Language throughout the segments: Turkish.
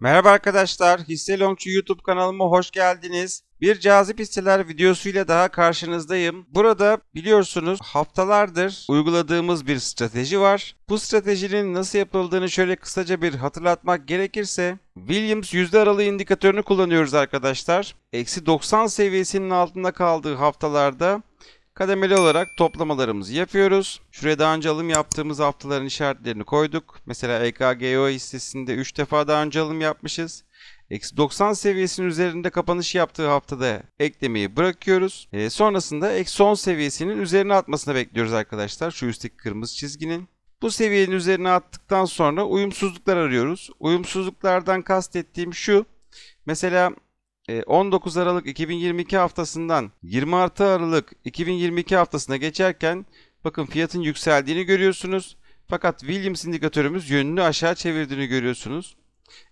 Merhaba arkadaşlar, Hisse Longçu YouTube kanalıma hoş geldiniz. Bir cazip hisseler videosuyla daha karşınızdayım. Burada biliyorsunuz haftalardır uyguladığımız bir strateji var. Bu stratejinin nasıl yapıldığını şöyle kısaca bir hatırlatmak gerekirse Williams yüzde aralığı indikatörünü kullanıyoruz arkadaşlar. Eksi 90 seviyesinin altında kaldığı haftalarda Kademeli olarak toplamalarımızı yapıyoruz. Şuraya daha önce alım yaptığımız haftaların işaretlerini koyduk. Mesela EKGO hissesinde 3 defa daha önce alım yapmışız. Eksi 90 seviyesinin üzerinde kapanış yaptığı haftada eklemeyi bırakıyoruz. E, sonrasında eksi 10 seviyesinin üzerine atmasını bekliyoruz arkadaşlar. Şu üstteki kırmızı çizginin. Bu seviyenin üzerine attıktan sonra uyumsuzluklar arıyoruz. Uyumsuzluklardan kastettiğim şu. Mesela 19 e, Aralık 2022 haftasından 20 artı Aralık 2022 haftasına geçerken bakın fiyatın yükseldiğini görüyorsunuz. Fakat Williams indikatörümüz yönünü aşağı çevirdiğini görüyorsunuz.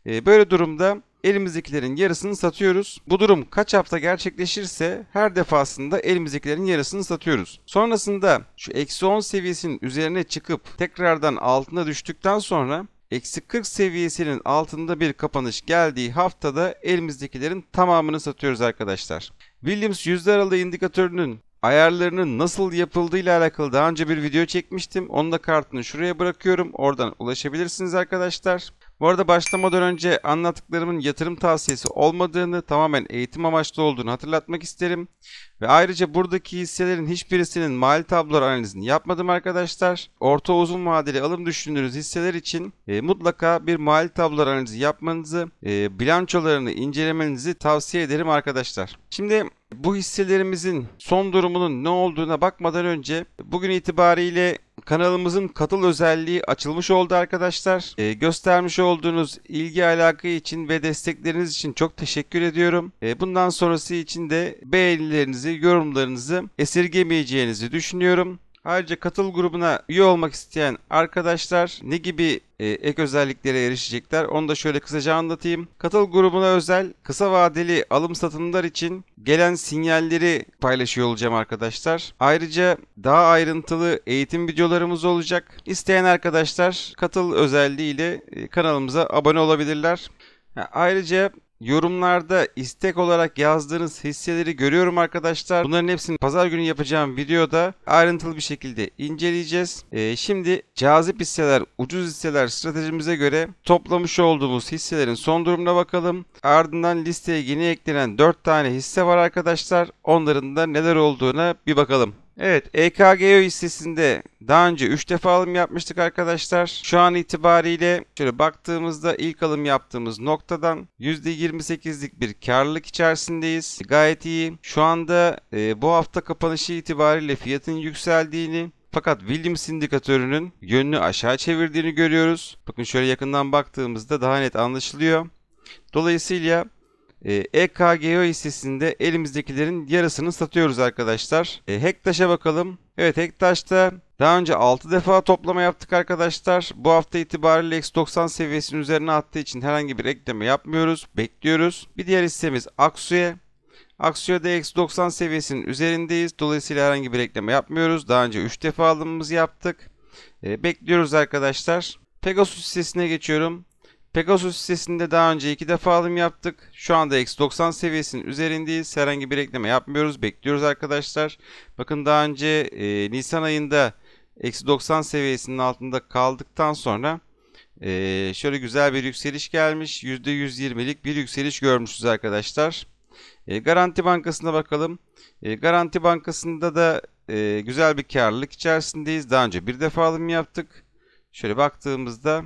E, böyle durumda elimizdekilerin yarısını satıyoruz. Bu durum kaç hafta gerçekleşirse her defasında elimizdekilerin yarısını satıyoruz. Sonrasında şu eksi 10 seviyesinin üzerine çıkıp tekrardan altına düştükten sonra eksi 40 seviyesinin altında bir kapanış geldiği haftada elimizdekilerin tamamını satıyoruz arkadaşlar. Williams yüzde aralığı indikatörünün ayarlarının nasıl yapıldığı ile alakalı daha önce bir video çekmiştim. Onu da kartını şuraya bırakıyorum. Oradan ulaşabilirsiniz arkadaşlar. Bu arada başlamadan önce anlattıklarımın yatırım tavsiyesi olmadığını, tamamen eğitim amaçlı olduğunu hatırlatmak isterim. Ve ayrıca buradaki hisselerin hiçbirisinin mali tablolar analizini yapmadım arkadaşlar. Orta uzun vadeli alım düşündüğünüz hisseler için e, mutlaka bir mali tablolar analizi yapmanızı, e, bilançolarını incelemenizi tavsiye ederim arkadaşlar. Şimdi bu hisselerimizin son durumunun ne olduğuna bakmadan önce bugün itibariyle kanalımızın katıl özelliği açılmış oldu arkadaşlar. E, göstermiş olduğunuz ilgi alaka için ve destekleriniz için çok teşekkür ediyorum. E, bundan sonrası için de beğenilerinizi, yorumlarınızı esirgemeyeceğinizi düşünüyorum. Ayrıca katıl grubuna üye olmak isteyen arkadaşlar ne gibi e, ek özelliklere erişecekler onu da şöyle kısaca anlatayım. Katıl grubuna özel kısa vadeli alım satımlar için gelen sinyalleri paylaşıyor olacağım arkadaşlar. Ayrıca daha ayrıntılı eğitim videolarımız olacak. İsteyen arkadaşlar katıl özelliğiyle e, kanalımıza abone olabilirler. Ayrıca Yorumlarda istek olarak yazdığınız hisseleri görüyorum arkadaşlar. Bunların hepsini pazar günü yapacağım videoda ayrıntılı bir şekilde inceleyeceğiz. Ee, şimdi cazip hisseler, ucuz hisseler stratejimize göre toplamış olduğumuz hisselerin son durumuna bakalım. Ardından listeye yeni eklenen 4 tane hisse var arkadaşlar. Onların da neler olduğuna bir bakalım. Evet EKGO hissesinde daha önce 3 defa alım yapmıştık arkadaşlar. Şu an itibariyle şöyle baktığımızda ilk alım yaptığımız noktadan %28'lik bir karlılık içerisindeyiz. Gayet iyi. Şu anda e, bu hafta kapanışı itibariyle fiyatın yükseldiğini fakat Williams indikatörünün yönünü aşağı çevirdiğini görüyoruz. Bakın şöyle yakından baktığımızda daha net anlaşılıyor. Dolayısıyla EKGO ee, e hissesinde elimizdekilerin yarısını satıyoruz arkadaşlar. E, Hektaş'a bakalım. Evet Hektaş'ta daha önce 6 defa toplama yaptık arkadaşlar. Bu hafta itibariyle X90 seviyesinin üzerine attığı için herhangi bir ekleme yapmıyoruz. Bekliyoruz. Bir diğer hissemiz Aksu'ya. Aksiyonda X90 seviyesinin üzerindeyiz. Dolayısıyla herhangi bir ekleme yapmıyoruz. Daha önce 3 defa alımımızı yaptık. Ee, bekliyoruz arkadaşlar. Pegasus hissesine geçiyorum. Pegasus sitesinde daha önce iki defa alım yaptık. Şu anda X90 seviyesinin üzerindeyiz. Herhangi bir ekleme yapmıyoruz. Bekliyoruz arkadaşlar. Bakın daha önce e, Nisan ayında X90 seviyesinin altında kaldıktan sonra e, şöyle güzel bir yükseliş gelmiş. %120'lik bir yükseliş görmüşüz arkadaşlar. E, Garanti Bankası'na bakalım. E, Garanti Bankası'nda da e, güzel bir karlılık içerisindeyiz. Daha önce bir defa alım yaptık. Şöyle baktığımızda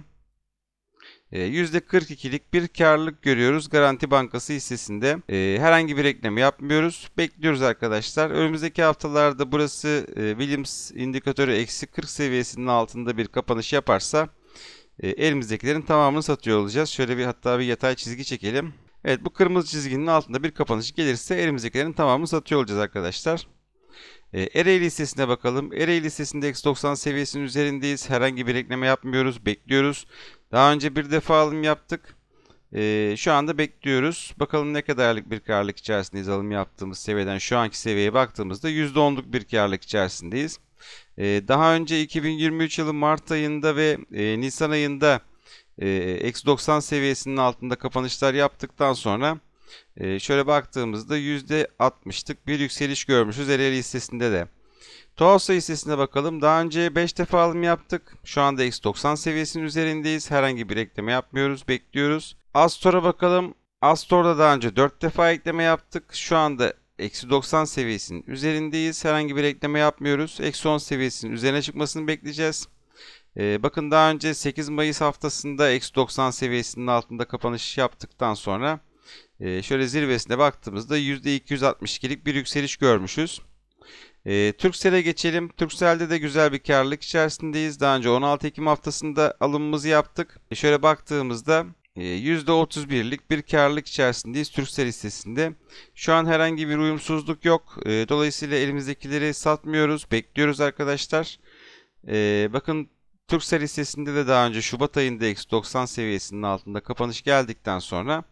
%42'lik ee, bir karlılık görüyoruz. Garanti Bankası hissesinde ee, herhangi bir ekleme yapmıyoruz. Bekliyoruz arkadaşlar. Önümüzdeki haftalarda burası e, Williams indikatörü eksi 40 seviyesinin altında bir kapanış yaparsa e, elimizdekilerin tamamını satıyor olacağız. Şöyle bir hatta bir yatay çizgi çekelim. Evet bu kırmızı çizginin altında bir kapanış gelirse elimizdekilerin tamamını satıyor olacağız arkadaşlar. E, ee, Ereğli listesine bakalım. Ereğli listesinde X90 seviyesinin üzerindeyiz. Herhangi bir ekleme yapmıyoruz. Bekliyoruz. Daha önce bir defa alım yaptık. Ee, şu anda bekliyoruz. Bakalım ne kadarlık bir karlık içerisindeyiz alım yaptığımız seviyeden. Şu anki seviyeye baktığımızda %10'luk bir karlık içerisindeyiz. Ee, daha önce 2023 yılı Mart ayında ve e, Nisan ayında x e, 90 seviyesinin altında kapanışlar yaptıktan sonra e, şöyle baktığımızda %60'lık bir yükseliş görmüşüz. Ereğli hissesinde de. Tuhaf sayı listesine bakalım. Daha önce 5 defa alım yaptık. Şu anda X90 seviyesinin üzerindeyiz. Herhangi bir ekleme yapmıyoruz. Bekliyoruz. Astor'a bakalım. Astor'da daha önce 4 defa ekleme yaptık. Şu anda eksi 90 seviyesinin üzerindeyiz. Herhangi bir ekleme yapmıyoruz. Eksi 10 seviyesinin üzerine çıkmasını bekleyeceğiz. Ee, bakın daha önce 8 Mayıs haftasında eksi 90 seviyesinin altında kapanış yaptıktan sonra e, şöyle zirvesine baktığımızda %262'lik bir yükseliş görmüşüz. E, Turkcell'e geçelim. Turkcell'de de güzel bir karlılık içerisindeyiz. Daha önce 16 Ekim haftasında alımımızı yaptık. E, şöyle baktığımızda e, %31'lik bir karlılık içerisindeyiz Turkcell listesinde. Şu an herhangi bir uyumsuzluk yok. E, dolayısıyla elimizdekileri satmıyoruz. Bekliyoruz arkadaşlar. E, bakın Turkcell listesinde de daha önce Şubat ayında eksi 90 seviyesinin altında kapanış geldikten sonra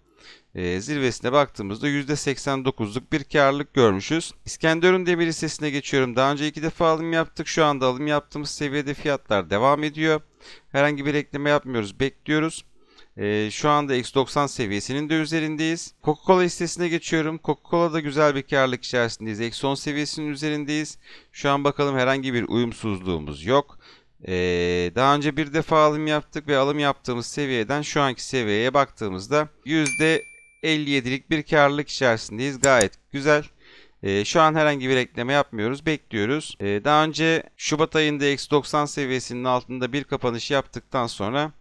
ee, zirvesine baktığımızda %89'luk bir karlılık görmüşüz. İskenderun Demir hissesine geçiyorum. Daha önce iki defa alım yaptık. Şu anda alım yaptığımız seviyede fiyatlar devam ediyor. Herhangi bir ekleme yapmıyoruz. Bekliyoruz. E, şu anda X90 seviyesinin de üzerindeyiz. Coca-Cola hissesine geçiyorum. Coca-Cola'da güzel bir karlılık içerisindeyiz. X10 seviyesinin üzerindeyiz. Şu an bakalım herhangi bir uyumsuzluğumuz yok. Ee, daha önce bir defa alım yaptık ve alım yaptığımız seviyeden şu anki seviyeye baktığımızda %57'lik bir karlılık içerisindeyiz. Gayet güzel. Ee, şu an herhangi bir ekleme yapmıyoruz. Bekliyoruz. Ee, daha önce Şubat ayında X90 seviyesinin altında bir kapanış yaptıktan sonra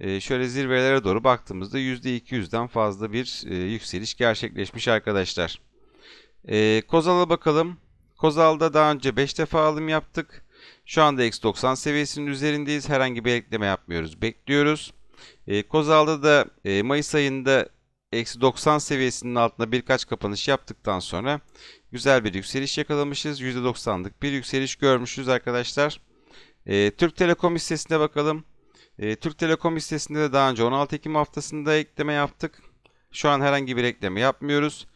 e, şöyle zirvelere doğru baktığımızda %200'den fazla bir e, yükseliş gerçekleşmiş arkadaşlar. Ee, Kozal'a bakalım. Kozal'da daha önce 5 defa alım yaptık. Şu anda X90 seviyesinin üzerindeyiz. Herhangi bir ekleme yapmıyoruz. Bekliyoruz. E, Kozal'da da e, Mayıs ayında eksi 90 seviyesinin altında birkaç kapanış yaptıktan sonra güzel bir yükseliş yakalamışız. %90'lık bir yükseliş görmüşüz arkadaşlar. E, Türk Telekom hissesine bakalım. E, Türk Telekom hissesinde de daha önce 16 Ekim haftasında ekleme yaptık. Şu an herhangi bir ekleme yapmıyoruz.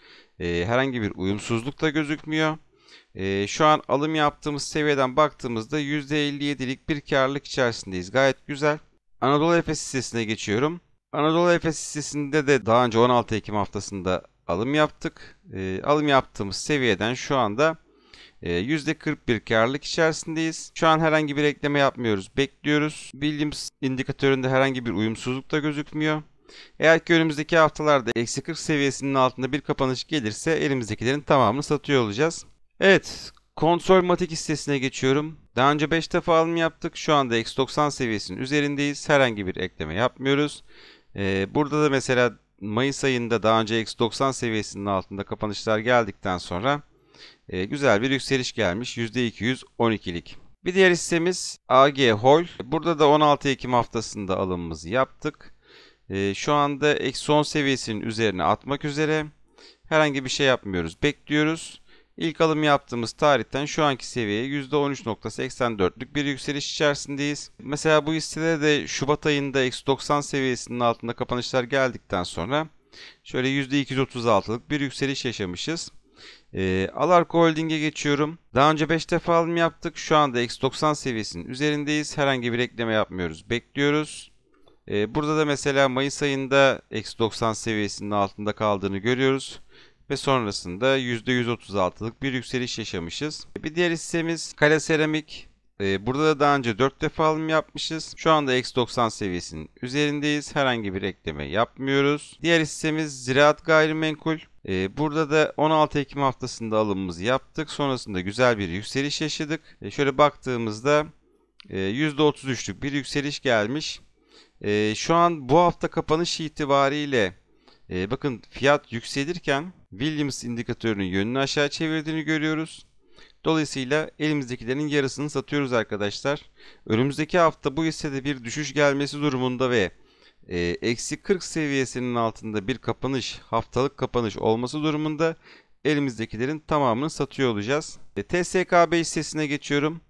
E, herhangi bir uyumsuzluk da gözükmüyor. E, şu an alım yaptığımız seviyeden baktığımızda %57'lik bir karlılık içerisindeyiz. Gayet güzel. Anadolu Efes sitesine geçiyorum. Anadolu Efes sitesinde de daha önce 16 Ekim haftasında alım yaptık. E, alım yaptığımız seviyeden şu anda e, %41 karlılık içerisindeyiz. Şu an herhangi bir ekleme yapmıyoruz. Bekliyoruz. Williams indikatöründe herhangi bir uyumsuzluk da gözükmüyor. Eğer ki önümüzdeki haftalarda eksi 40 seviyesinin altında bir kapanış gelirse elimizdekilerin tamamını satıyor olacağız. Evet, konsol matik listesine geçiyorum. Daha önce 5 defa alım yaptık. Şu anda X90 seviyesinin üzerindeyiz. Herhangi bir ekleme yapmıyoruz. Ee, burada da mesela Mayıs ayında daha önce X90 seviyesinin altında kapanışlar geldikten sonra e, güzel bir yükseliş gelmiş. %212'lik. Bir diğer hissemiz AG Hol. Burada da 16 Ekim haftasında alımımızı yaptık. E, şu anda eksi 10 seviyesinin üzerine atmak üzere. Herhangi bir şey yapmıyoruz. Bekliyoruz. İlk alım yaptığımız tarihten şu anki seviyeye %13.84'lük bir yükseliş içerisindeyiz. Mesela bu hissede de Şubat ayında x -90 seviyesinin altında kapanışlar geldikten sonra şöyle %236'lık bir yükseliş yaşamışız. E, ee, Alarko Holding'e geçiyorum. Daha önce 5 defa alım yaptık. Şu anda X90 seviyesinin üzerindeyiz. Herhangi bir ekleme yapmıyoruz. Bekliyoruz. E, burada da mesela Mayıs ayında X90 seviyesinin altında kaldığını görüyoruz ve sonrasında %136'lık bir yükseliş yaşamışız. Bir diğer hissemiz Kale Seramik. Ee, burada da daha önce 4 defa alım yapmışız. Şu anda X90 seviyesinin üzerindeyiz. Herhangi bir ekleme yapmıyoruz. Diğer hissemiz Ziraat Gayrimenkul. Ee, burada da 16 Ekim haftasında alımımızı yaptık. Sonrasında güzel bir yükseliş yaşadık. Ee, şöyle baktığımızda %33'lük e, bir yükseliş gelmiş. Şu an bu hafta kapanış itibariyle e, bakın fiyat yükselirken Williams indikatörünün yönünü aşağı çevirdiğini görüyoruz. Dolayısıyla elimizdekilerin yarısını satıyoruz arkadaşlar. Önümüzdeki hafta bu hissede bir düşüş gelmesi durumunda ve e, eksi 40 seviyesinin altında bir kapanış, haftalık kapanış olması durumunda elimizdekilerin tamamını satıyor olacağız. E, TSKB hissesine geçiyorum.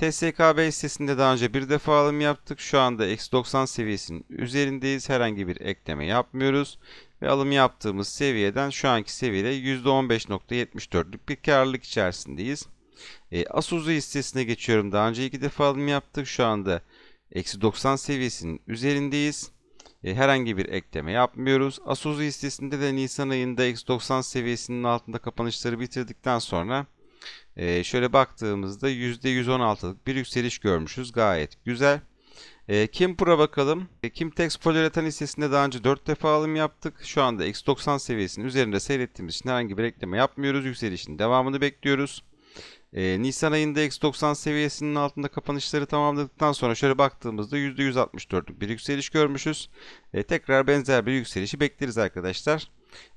TSKB sitesinde daha önce bir defa alım yaptık. Şu anda X90 seviyesinin üzerindeyiz. Herhangi bir ekleme yapmıyoruz. Ve alım yaptığımız seviyeden şu anki seviyede %15.74'lük bir karlılık içerisindeyiz. E, Asus hissesine geçiyorum. Daha önce iki defa alım yaptık. Şu anda eksi 90 seviyesinin üzerindeyiz. E, herhangi bir ekleme yapmıyoruz. Asus hissesinde de Nisan ayında eksi 90 seviyesinin altında kapanışları bitirdikten sonra e, şöyle baktığımızda %116'lık bir yükseliş görmüşüz. Gayet güzel. E, Kim Pro'ya bakalım. E, ee, Kim Tex Poliuretan hissesinde daha önce 4 defa alım yaptık. Şu anda X90 seviyesinin üzerinde seyrettiğimiz için herhangi bir ekleme yapmıyoruz. Yükselişin devamını bekliyoruz. E, Nisan ayında X90 seviyesinin altında kapanışları tamamladıktan sonra şöyle baktığımızda %164'lük bir yükseliş görmüşüz. E, tekrar benzer bir yükselişi bekleriz arkadaşlar.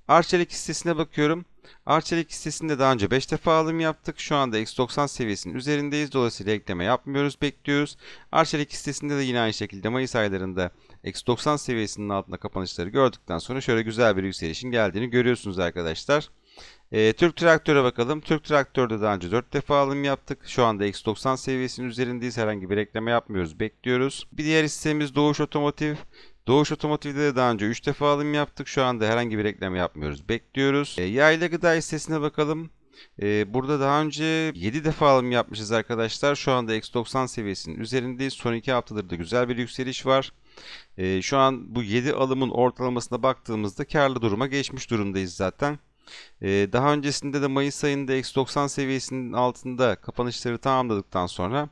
Arçelik hissesine bakıyorum. Arçelik listesinde daha önce 5 defa alım yaptık. Şu anda X90 seviyesinin üzerindeyiz. Dolayısıyla ekleme yapmıyoruz, bekliyoruz. Arçelik listesinde de yine aynı şekilde Mayıs aylarında X90 seviyesinin altında kapanışları gördükten sonra şöyle güzel bir yükselişin geldiğini görüyorsunuz arkadaşlar. E, Türk Traktör'e bakalım. Türk Traktör'de daha önce 4 defa alım yaptık. Şu anda X90 seviyesinin üzerindeyiz. Herhangi bir ekleme yapmıyoruz. Bekliyoruz. Bir diğer hissemiz Doğuş Otomotiv. Doğuş Otomotiv'de de daha önce 3 defa alım yaptık. Şu anda herhangi bir ekleme yapmıyoruz. Bekliyoruz. E, yayla gıda hissesine bakalım. E, burada daha önce 7 defa alım yapmışız arkadaşlar. Şu anda X90 seviyesinin üzerindeyiz. Son 2 haftadır da güzel bir yükseliş var. E, şu an bu 7 alımın ortalamasına baktığımızda karlı duruma geçmiş durumdayız zaten. Ee, daha öncesinde de Mayıs ayında X90 seviyesinin altında kapanışları tamamladıktan sonra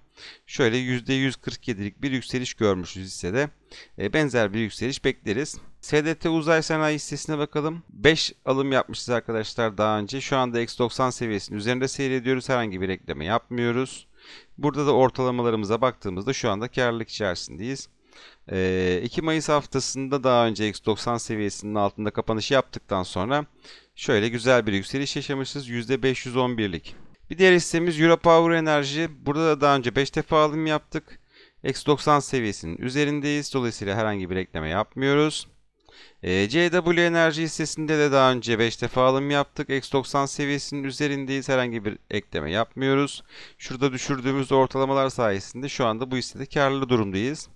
şöyle %147'lik bir yükseliş görmüşüz hissede. Ee, benzer bir yükseliş bekleriz. SDT Uzay Sanayi hissesine bakalım. 5 alım yapmışız arkadaşlar daha önce. Şu anda X90 seviyesinin üzerinde seyrediyoruz. Herhangi bir ekleme yapmıyoruz. Burada da ortalamalarımıza baktığımızda şu anda karlılık içerisindeyiz. E, ee, 2 Mayıs haftasında daha önce X90 seviyesinin altında kapanışı yaptıktan sonra şöyle güzel bir yükseliş yaşamışız. %511'lik. Bir diğer hissemiz Europower Enerji. Burada da daha önce 5 defa alım yaptık. X90 seviyesinin üzerindeyiz. Dolayısıyla herhangi bir ekleme yapmıyoruz. E, ee, CW Enerji hissesinde de daha önce 5 defa alım yaptık. X90 seviyesinin üzerindeyiz. Herhangi bir ekleme yapmıyoruz. Şurada düşürdüğümüz ortalamalar sayesinde şu anda bu hissede karlı durumdayız.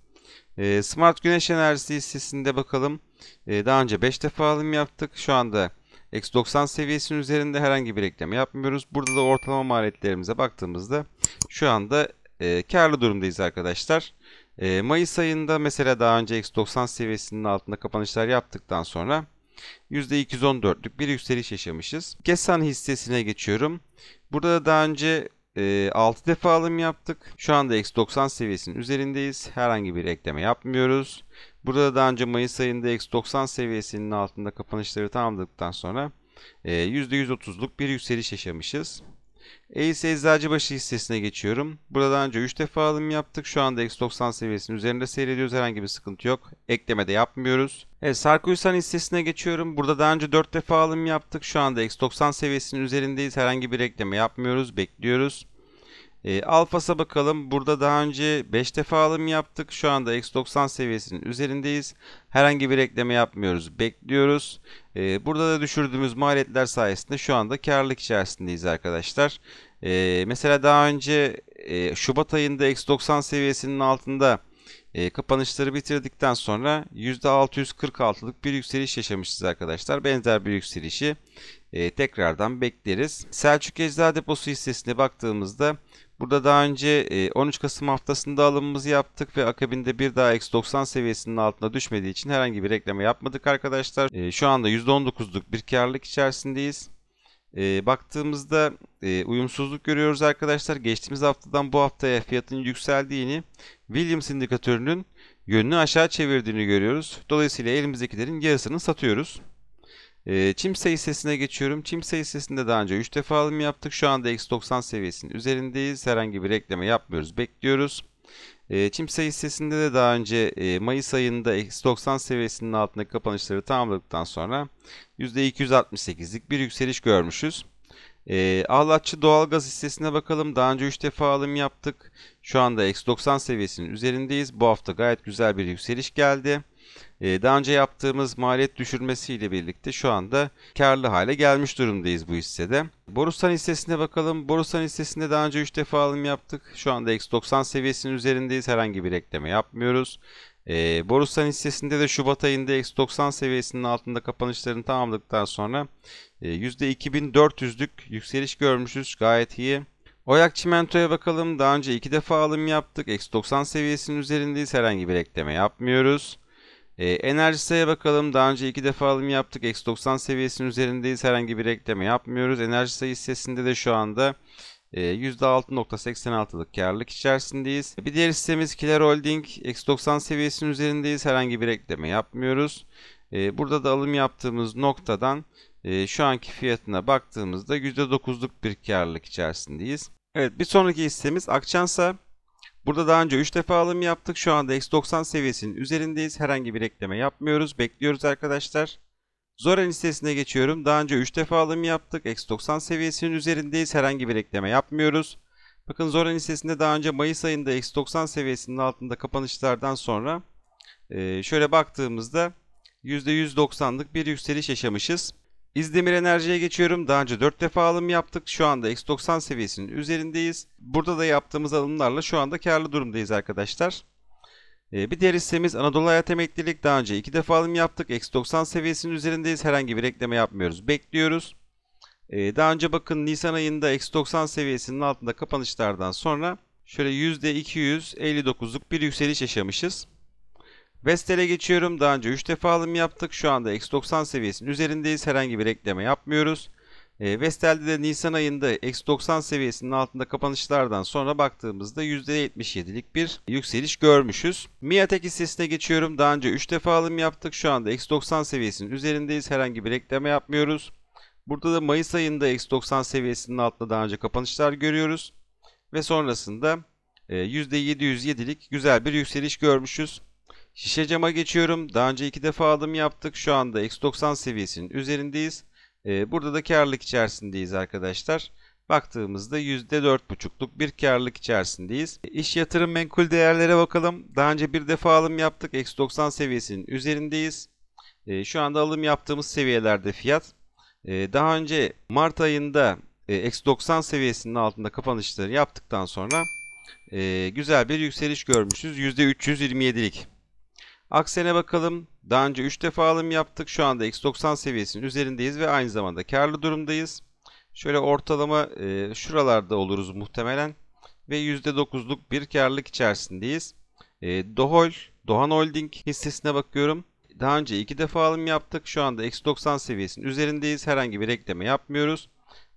Ee, smart Güneş Enerjisi hissesinde bakalım. Ee, daha önce 5 defa alım yaptık. Şu anda X90 seviyesinin üzerinde herhangi bir reklam yapmıyoruz. Burada da ortalama maliyetlerimize baktığımızda şu anda e, karlı durumdayız arkadaşlar. E, Mayıs ayında mesela daha önce X90 seviyesinin altında kapanışlar yaptıktan sonra %214'lük bir yükseliş yaşamışız. Kesan hissesine geçiyorum. Burada da daha önce e, ee, 6 defa alım yaptık. Şu anda X90 seviyesinin üzerindeyiz. Herhangi bir ekleme yapmıyoruz. Burada daha önce Mayıs ayında X90 seviyesinin altında kapanışları tamamladıktan sonra %130'luk e, bir yükseliş yaşamışız. Ace Eczacıbaşı hissesine geçiyorum. Burada daha önce 3 defa alım yaptık. Şu anda X90 seviyesinin üzerinde seyrediyoruz. Herhangi bir sıkıntı yok. Ekleme de yapmıyoruz. Evet Sarkoyusan hissesine geçiyorum. Burada daha önce 4 defa alım yaptık. Şu anda X90 seviyesinin üzerindeyiz. Herhangi bir ekleme yapmıyoruz. Bekliyoruz. E, Alfas'a bakalım. Burada daha önce 5 defa alım yaptık. Şu anda X90 seviyesinin üzerindeyiz. Herhangi bir ekleme yapmıyoruz. Bekliyoruz. Ee, burada da düşürdüğümüz maliyetler sayesinde şu anda karlılık içerisindeyiz arkadaşlar. Ee, mesela daha önce e, Şubat ayında X90 seviyesinin altında e, kapanışları bitirdikten sonra %646'lık bir yükseliş yaşamışız arkadaşlar. Benzer bir yükselişi e, tekrardan bekleriz. Selçuk Eczacı Deposu hissesine baktığımızda Burada daha önce 13 e, Kasım haftasında alımımızı yaptık ve akabinde bir daha X90 seviyesinin altına düşmediği için herhangi bir ekleme yapmadık arkadaşlar. E, şu anda %19'luk bir karlılık içerisindeyiz. E, baktığımızda e, uyumsuzluk görüyoruz arkadaşlar. Geçtiğimiz haftadan bu haftaya fiyatın yükseldiğini, Williams indikatörünün yönünü aşağı çevirdiğini görüyoruz. Dolayısıyla elimizdekilerin yarısını satıyoruz. E, çim sayı hissesine geçiyorum. Çim sayı hissesinde daha önce 3 defa alım yaptık. Şu anda X90 seviyesinin üzerindeyiz. Herhangi bir ekleme yapmıyoruz. Bekliyoruz. E, çim sayı hissesinde de daha önce e, Mayıs ayında X90 seviyesinin altındaki kapanışları tamamladıktan sonra %268'lik bir yükseliş görmüşüz. E, Ağlatçı doğalgaz hissesine bakalım. Daha önce 3 defa alım yaptık. Şu anda X90 seviyesinin üzerindeyiz. Bu hafta gayet güzel bir yükseliş geldi. Ee, daha önce yaptığımız maliyet düşürmesiyle birlikte şu anda karlı hale gelmiş durumdayız bu hissede. Borusan hissesine bakalım. Borusan hissesinde daha önce 3 defa alım yaptık. Şu anda X90 seviyesinin üzerindeyiz. Herhangi bir ekleme yapmıyoruz. Ee, borusan hissesinde de Şubat ayında X90 seviyesinin altında kapanışlarını tamamladıktan sonra e, %2400'lük yükseliş görmüşüz. Gayet iyi. Oyak Çimento'ya bakalım. Daha önce iki defa alım yaptık. X90 seviyesinin üzerindeyiz. Herhangi bir ekleme yapmıyoruz. Ee, enerji enerjisine bakalım. Daha önce iki defa alım yaptık. X90 seviyesinin üzerindeyiz. Herhangi bir ekleme yapmıyoruz. Enerji sayısı hissesinde de şu anda e, %6.86'lık karlılık içerisindeyiz. E, bir diğer hissemiz Kiler Holding. X90 seviyesinin üzerindeyiz. Herhangi bir ekleme yapmıyoruz. E, burada da alım yaptığımız noktadan e, şu anki fiyatına baktığımızda %9'luk bir karlılık içerisindeyiz. Evet bir sonraki hissemiz Akçansa. Burada daha önce 3 defa alım yaptık. Şu anda X90 seviyesinin üzerindeyiz. Herhangi bir ekleme yapmıyoruz. Bekliyoruz arkadaşlar. Zoran listesine geçiyorum. Daha önce 3 defa alım yaptık. X90 seviyesinin üzerindeyiz. Herhangi bir ekleme yapmıyoruz. Bakın Zoran listesinde daha önce Mayıs ayında X90 seviyesinin altında kapanışlardan sonra şöyle baktığımızda %190'lık bir yükseliş yaşamışız. İzdemir Enerji'ye geçiyorum. Daha önce 4 defa alım yaptık. Şu anda X90 seviyesinin üzerindeyiz. Burada da yaptığımız alımlarla şu anda karlı durumdayız arkadaşlar. Ee, bir diğer hissemiz Anadolu Hayat Emeklilik. Daha önce 2 defa alım yaptık. X90 seviyesinin üzerindeyiz. Herhangi bir ekleme yapmıyoruz. Bekliyoruz. Ee, daha önce bakın Nisan ayında X90 seviyesinin altında kapanışlardan sonra şöyle %259'luk bir yükseliş yaşamışız. Vestel'e geçiyorum. Daha önce 3 defa alım yaptık. Şu anda X90 seviyesinin üzerindeyiz. Herhangi bir ekleme yapmıyoruz. E, Vestel'de de Nisan ayında X90 seviyesinin altında kapanışlardan sonra baktığımızda %77'lik bir yükseliş görmüşüz. Miatek hissesine geçiyorum. Daha önce 3 defa alım yaptık. Şu anda X90 seviyesinin üzerindeyiz. Herhangi bir ekleme yapmıyoruz. Burada da Mayıs ayında X90 seviyesinin altında daha önce kapanışlar görüyoruz. Ve sonrasında %707'lik e, güzel bir yükseliş görmüşüz. Şişe cama geçiyorum. Daha önce iki defa alım yaptık. Şu anda X90 seviyesinin üzerindeyiz. Ee, burada da karlılık içerisindeyiz arkadaşlar. Baktığımızda %4,5'luk bir karlılık içerisindeyiz. İş yatırım menkul değerlere bakalım. Daha önce bir defa alım yaptık. X90 seviyesinin üzerindeyiz. E, şu anda alım yaptığımız seviyelerde fiyat. Ee, daha önce Mart ayında e, X90 seviyesinin altında kapanışları yaptıktan sonra e, güzel bir yükseliş görmüşüz. %327'lik. Aksene bakalım. Daha önce 3 defa alım yaptık. Şu anda X90 seviyesinin üzerindeyiz ve aynı zamanda karlı durumdayız. Şöyle ortalama e, şuralarda oluruz muhtemelen. Ve %9'luk bir karlılık içerisindeyiz. E, Dohol, Doğan Holding hissesine bakıyorum. Daha önce 2 defa alım yaptık. Şu anda X90 seviyesinin üzerindeyiz. Herhangi bir ekleme yapmıyoruz.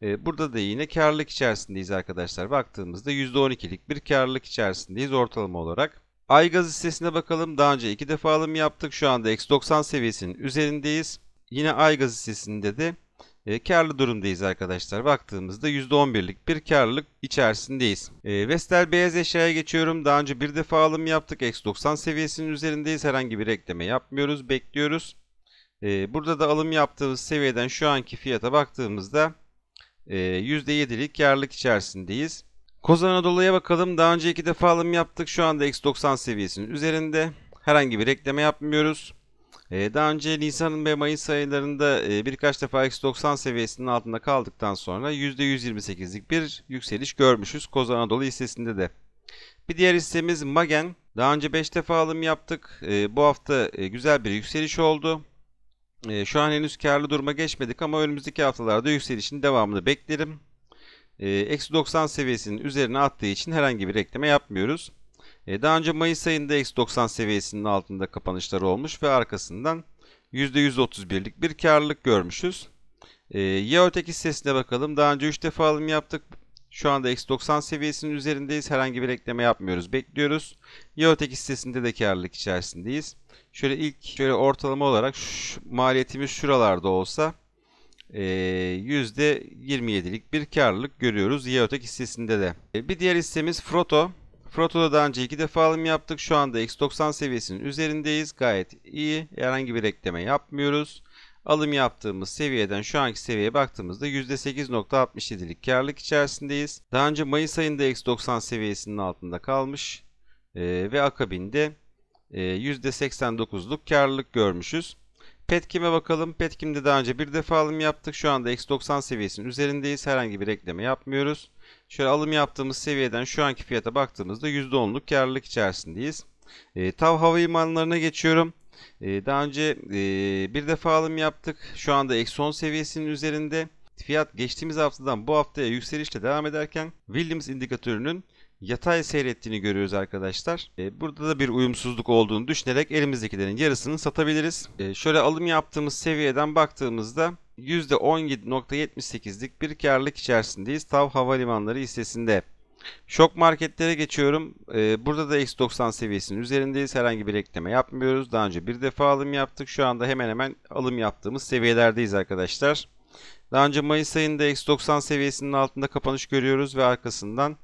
E, burada da yine karlılık içerisindeyiz arkadaşlar. Baktığımızda %12'lik bir karlılık içerisindeyiz ortalama olarak. Ay gaz hissesine bakalım. Daha önce iki defa alım yaptık. Şu anda X90 seviyesinin üzerindeyiz. Yine ay gaz hissesinde de e, karlı durumdayız arkadaşlar. Baktığımızda %11'lik bir karlılık içerisindeyiz. E, Vestel beyaz eşyaya geçiyorum. Daha önce bir defa alım yaptık. X90 seviyesinin üzerindeyiz. Herhangi bir ekleme yapmıyoruz. Bekliyoruz. E, burada da alım yaptığımız seviyeden şu anki fiyata baktığımızda e, %7'lik karlılık içerisindeyiz. Koz Anadolu'ya bakalım. Daha önce iki defa alım yaptık. Şu anda X90 seviyesinin üzerinde. Herhangi bir ekleme yapmıyoruz. Ee, daha önce Nisan ve Mayıs aylarında e, birkaç defa X90 seviyesinin altında kaldıktan sonra %128'lik bir yükseliş görmüşüz Koz Anadolu hissesinde de. Bir diğer hissemiz Magen. Daha önce 5 defa alım yaptık. Ee, bu hafta e, güzel bir yükseliş oldu. Ee, şu an henüz karlı duruma geçmedik ama önümüzdeki haftalarda yükselişin devamını beklerim. Ee, eksi 90 seviyesinin üzerine attığı için herhangi bir ekleme yapmıyoruz. Ee, daha önce Mayıs ayında eksi 90 seviyesinin altında kapanışları olmuş ve arkasından %131'lik bir karlılık görmüşüz. E, ee, Yaotek hissesine bakalım. Daha önce 3 defa alım yaptık. Şu anda eksi 90 seviyesinin üzerindeyiz. Herhangi bir ekleme yapmıyoruz. Bekliyoruz. Yaotek sitesinde de karlılık içerisindeyiz. Şöyle ilk şöyle ortalama olarak şu, maliyetimiz şuralarda olsa e, ee, %27'lik bir karlılık görüyoruz Yeotek hissesinde de. Ee, bir diğer hissemiz Froto. Proto'da daha önce iki defa alım yaptık. Şu anda X90 seviyesinin üzerindeyiz. Gayet iyi. Herhangi bir ekleme yapmıyoruz. Alım yaptığımız seviyeden şu anki seviyeye baktığımızda %8.67'lik karlılık içerisindeyiz. Daha önce Mayıs ayında X90 seviyesinin altında kalmış. Ee, ve akabinde e, %89'luk karlılık görmüşüz. Petkim'e bakalım. Petkim'de daha önce bir defa alım yaptık. Şu anda X90 seviyesinin üzerindeyiz. Herhangi bir ekleme yapmıyoruz. Şöyle alım yaptığımız seviyeden şu anki fiyata baktığımızda %10'luk karlılık içerisindeyiz. E, Tav havalimanlarına geçiyorum. E, daha önce e, bir defa alım yaptık. Şu anda eksi 10 seviyesinin üzerinde. Fiyat geçtiğimiz haftadan bu haftaya yükselişle devam ederken Williams indikatörünün yatay seyrettiğini görüyoruz arkadaşlar. E, burada da bir uyumsuzluk olduğunu düşünerek elimizdekilerin yarısını satabiliriz. E, şöyle alım yaptığımız seviyeden baktığımızda %17.78'lik bir karlılık içerisindeyiz TAV Havalimanları hissesinde. Şok marketlere geçiyorum. E, burada da X90 seviyesinin üzerindeyiz. Herhangi bir ekleme yapmıyoruz. Daha önce bir defa alım yaptık. Şu anda hemen hemen alım yaptığımız seviyelerdeyiz arkadaşlar. Daha önce Mayıs ayında X90 seviyesinin altında kapanış görüyoruz ve arkasından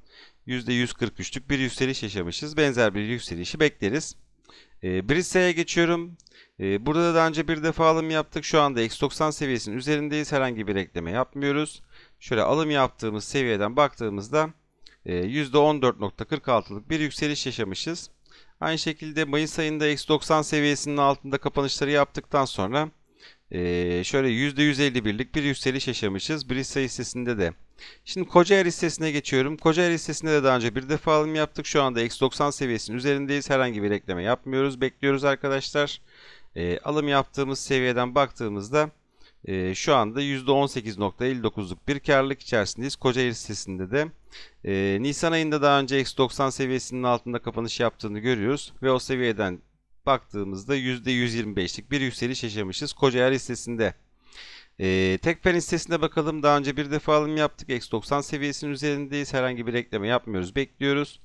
%143'lük bir yükseliş yaşamışız. Benzer bir yükselişi bekleriz. E, ee, Brisse'ye geçiyorum. E, burada da daha önce bir defa alım yaptık. Şu anda X90 seviyesinin üzerindeyiz. Herhangi bir ekleme yapmıyoruz. Şöyle alım yaptığımız seviyeden baktığımızda e, %14.46'lık bir yükseliş yaşamışız. Aynı şekilde Mayıs ayında X90 seviyesinin altında kapanışları yaptıktan sonra ee, şöyle %151'lik bir yükseliş yaşamışız. Bir hisse hissesinde de. Şimdi Kocaer hissesine geçiyorum. Kocaer hissesinde de daha önce bir defa alım yaptık. Şu anda X90 seviyesinin üzerindeyiz. Herhangi bir ekleme yapmıyoruz. Bekliyoruz arkadaşlar. Ee, alım yaptığımız seviyeden baktığımızda e, şu anda %18.59'luk bir karlık içerisindeyiz. Kocaer hissesinde de. E, Nisan ayında daha önce X90 seviyesinin altında kapanış yaptığını görüyoruz. Ve o seviyeden baktığımızda %125'lik bir yükseliş yaşamışız. Kocaeli hissesinde. Tek pen listesinde ee, bakalım. Daha önce bir defa alım yaptık. X90 seviyesinin üzerindeyiz. Herhangi bir ekleme yapmıyoruz. Bekliyoruz.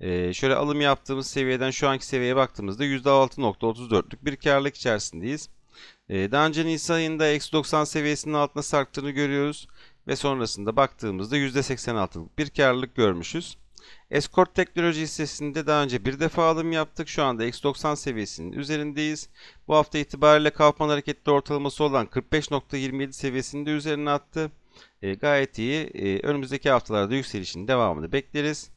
Ee, şöyle alım yaptığımız seviyeden şu anki seviyeye baktığımızda %6.34'lük bir karlık içerisindeyiz. Ee, daha önce Nisan ayında X90 seviyesinin altına sarktığını görüyoruz. Ve sonrasında baktığımızda %86'lık bir karlılık görmüşüz. Escort teknoloji hissesinde daha önce bir defa alım yaptık. Şu anda X90 seviyesinin üzerindeyiz. Bu hafta itibariyle Kaufman hareketli ortalaması olan 45.27 seviyesinde üzerine attı. E, gayet iyi. E, önümüzdeki haftalarda yükselişin devamını bekleriz.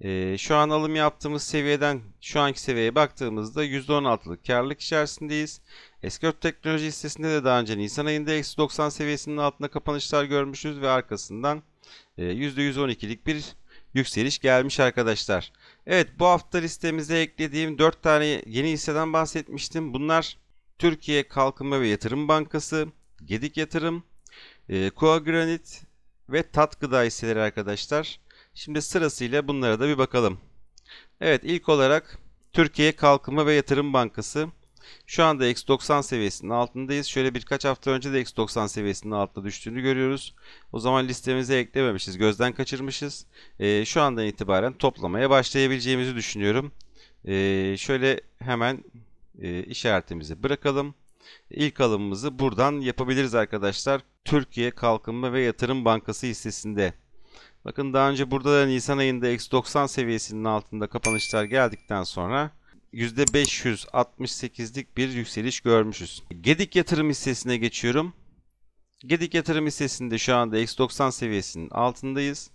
E, şu an alım yaptığımız seviyeden şu anki seviyeye baktığımızda %16'lık karlılık içerisindeyiz. Escort teknoloji hissesinde de daha önce Nisan ayında x 90 seviyesinin altında kapanışlar görmüşüz ve arkasından %112'lik e, bir yükseliş gelmiş arkadaşlar. Evet bu hafta listemize eklediğim 4 tane yeni hisseden bahsetmiştim. Bunlar Türkiye Kalkınma ve Yatırım Bankası, Gedik Yatırım, e, Kuagranit ve Tat Gıda hisseleri arkadaşlar. Şimdi sırasıyla bunlara da bir bakalım. Evet ilk olarak Türkiye Kalkınma ve Yatırım Bankası şu anda eksi 90 seviyesinin altındayız. Şöyle birkaç hafta önce de x 90 seviyesinin altına düştüğünü görüyoruz. O zaman listemize eklememişiz. Gözden kaçırmışız. E, şu andan itibaren toplamaya başlayabileceğimizi düşünüyorum. E, şöyle hemen e, işaretimizi bırakalım. İlk alımımızı buradan yapabiliriz arkadaşlar. Türkiye Kalkınma ve Yatırım Bankası hissesinde. Bakın daha önce burada da Nisan ayında x 90 seviyesinin altında kapanışlar geldikten sonra %568'lik bir yükseliş görmüşüz. Gedik yatırım hissesine geçiyorum. Gedik yatırım hissesinde şu anda X90 seviyesinin altındayız.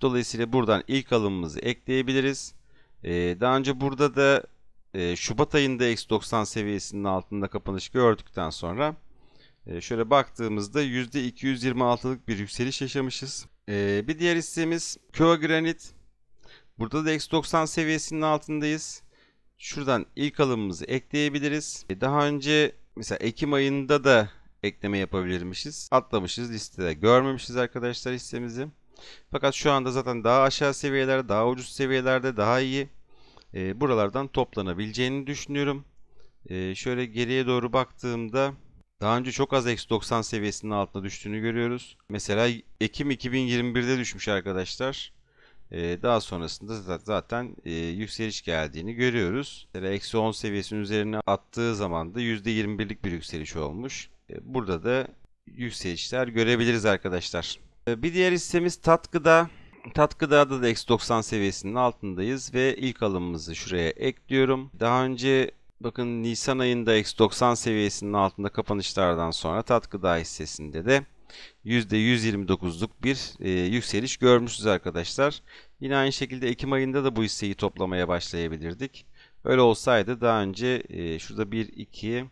Dolayısıyla buradan ilk alımımızı ekleyebiliriz. Ee, daha önce burada da e, Şubat ayında X90 seviyesinin altında kapanış gördükten sonra e, şöyle baktığımızda %226'lık bir yükseliş yaşamışız. Ee, bir diğer hissemiz Kyo Granit. Burada da X90 seviyesinin altındayız. Şuradan ilk alımımızı ekleyebiliriz. E, daha önce mesela Ekim ayında da ekleme yapabilirmişiz. Atlamışız listede görmemişiz arkadaşlar hissemizi. Fakat şu anda zaten daha aşağı seviyelerde, daha ucuz seviyelerde daha iyi e, buralardan toplanabileceğini düşünüyorum. E, şöyle geriye doğru baktığımda daha önce çok az eksi 90 seviyesinin altına düştüğünü görüyoruz. Mesela Ekim 2021'de düşmüş arkadaşlar. Ee, daha sonrasında zaten e, yükseliş geldiğini görüyoruz. E, eksi 10 seviyesinin üzerine attığı zaman da %21'lik bir yükseliş olmuş. E, burada da yükselişler görebiliriz arkadaşlar. bir diğer hissemiz Tatgıda. Tatgıda'da da eksi 90 seviyesinin altındayız ve ilk alımımızı şuraya ekliyorum. Daha önce bakın Nisan ayında eksi 90 seviyesinin altında kapanışlardan sonra Tatgıda hissesinde de %129'luk bir e, yükseliş görmüşüz arkadaşlar. Yine aynı şekilde Ekim ayında da bu hisseyi toplamaya başlayabilirdik. Öyle olsaydı daha önce e, şurada 1, 2,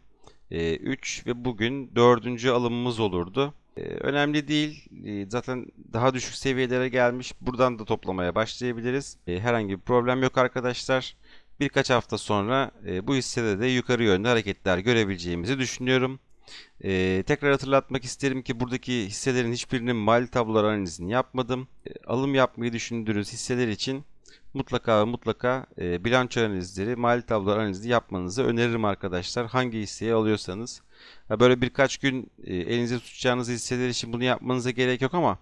e, 3 ve bugün 4. alımımız olurdu. E, önemli değil. E, zaten daha düşük seviyelere gelmiş. Buradan da toplamaya başlayabiliriz. E, herhangi bir problem yok arkadaşlar. Birkaç hafta sonra e, bu hissede de yukarı yönlü hareketler görebileceğimizi düşünüyorum. E, tekrar hatırlatmak isterim ki buradaki hisselerin hiçbirinin mali tablolar analizini yapmadım. E, alım yapmayı düşündüğünüz hisseler için mutlaka ve mutlaka e, bilanço analizleri, mali tablolar analizi yapmanızı öneririm arkadaşlar. Hangi hisseyi alıyorsanız. Böyle birkaç gün e, elinize tutacağınız hisseler için bunu yapmanıza gerek yok ama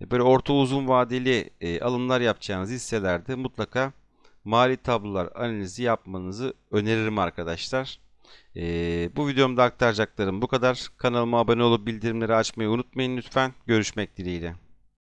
e, böyle orta uzun vadeli e, alımlar yapacağınız hisselerde mutlaka mali tablolar analizi yapmanızı öneririm arkadaşlar. Ee, bu videomda aktaracaklarım bu kadar. Kanalıma abone olup bildirimleri açmayı unutmayın lütfen. Görüşmek dileğiyle.